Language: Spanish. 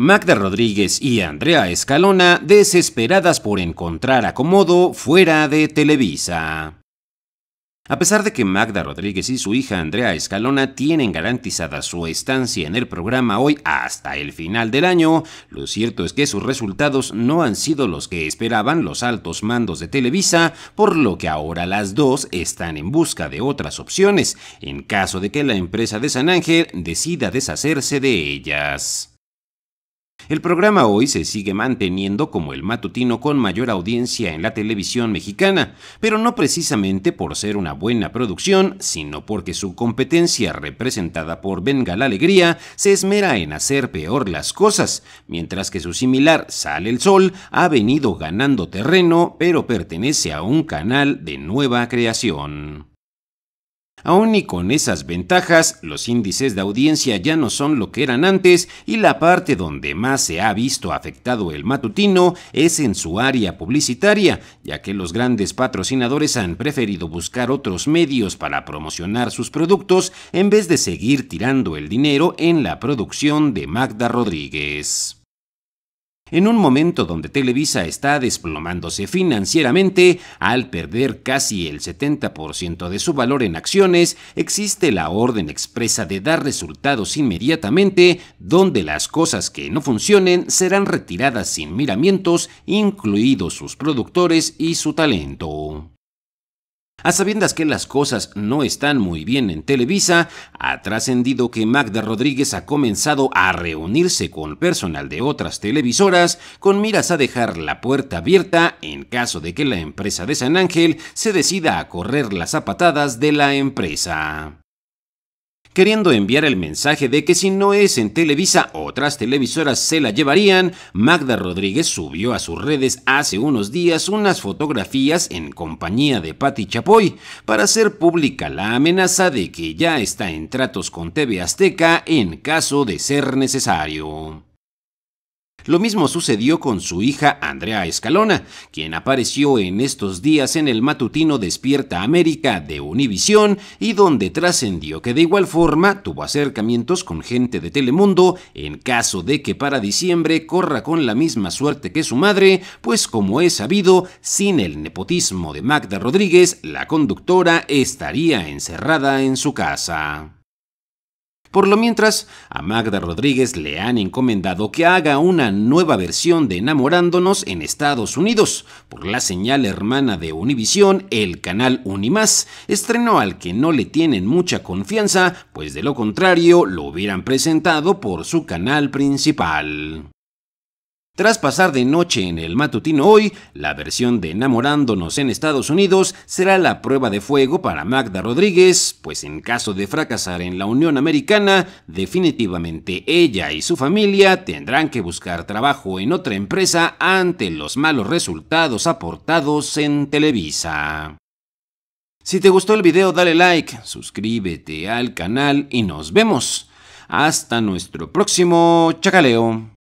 Magda Rodríguez y Andrea Escalona desesperadas por encontrar acomodo fuera de Televisa. A pesar de que Magda Rodríguez y su hija Andrea Escalona tienen garantizada su estancia en el programa hoy hasta el final del año, lo cierto es que sus resultados no han sido los que esperaban los altos mandos de Televisa, por lo que ahora las dos están en busca de otras opciones en caso de que la empresa de San Ángel decida deshacerse de ellas. El programa hoy se sigue manteniendo como el matutino con mayor audiencia en la televisión mexicana, pero no precisamente por ser una buena producción, sino porque su competencia representada por Venga la Alegría se esmera en hacer peor las cosas, mientras que su similar Sale el Sol ha venido ganando terreno, pero pertenece a un canal de nueva creación. Aún y con esas ventajas, los índices de audiencia ya no son lo que eran antes y la parte donde más se ha visto afectado el matutino es en su área publicitaria, ya que los grandes patrocinadores han preferido buscar otros medios para promocionar sus productos en vez de seguir tirando el dinero en la producción de Magda Rodríguez. En un momento donde Televisa está desplomándose financieramente, al perder casi el 70% de su valor en acciones, existe la orden expresa de dar resultados inmediatamente, donde las cosas que no funcionen serán retiradas sin miramientos, incluidos sus productores y su talento. A sabiendas que las cosas no están muy bien en Televisa, ha trascendido que Magda Rodríguez ha comenzado a reunirse con personal de otras televisoras con miras a dejar la puerta abierta en caso de que la empresa de San Ángel se decida a correr las zapatadas de la empresa queriendo enviar el mensaje de que si no es en Televisa, otras televisoras se la llevarían, Magda Rodríguez subió a sus redes hace unos días unas fotografías en compañía de Patti Chapoy para hacer pública la amenaza de que ya está en tratos con TV Azteca en caso de ser necesario. Lo mismo sucedió con su hija Andrea Escalona, quien apareció en estos días en el matutino Despierta América de Univisión y donde trascendió que de igual forma tuvo acercamientos con gente de Telemundo en caso de que para diciembre corra con la misma suerte que su madre, pues como es sabido, sin el nepotismo de Magda Rodríguez, la conductora estaría encerrada en su casa. Por lo mientras, a Magda Rodríguez le han encomendado que haga una nueva versión de Enamorándonos en Estados Unidos. Por la señal hermana de Univisión, el canal Unimás, estrenó al que no le tienen mucha confianza, pues de lo contrario lo hubieran presentado por su canal principal. Tras pasar de noche en el matutino hoy, la versión de Enamorándonos en Estados Unidos será la prueba de fuego para Magda Rodríguez, pues en caso de fracasar en la Unión Americana, definitivamente ella y su familia tendrán que buscar trabajo en otra empresa ante los malos resultados aportados en Televisa. Si te gustó el video dale like, suscríbete al canal y nos vemos. Hasta nuestro próximo chacaleo.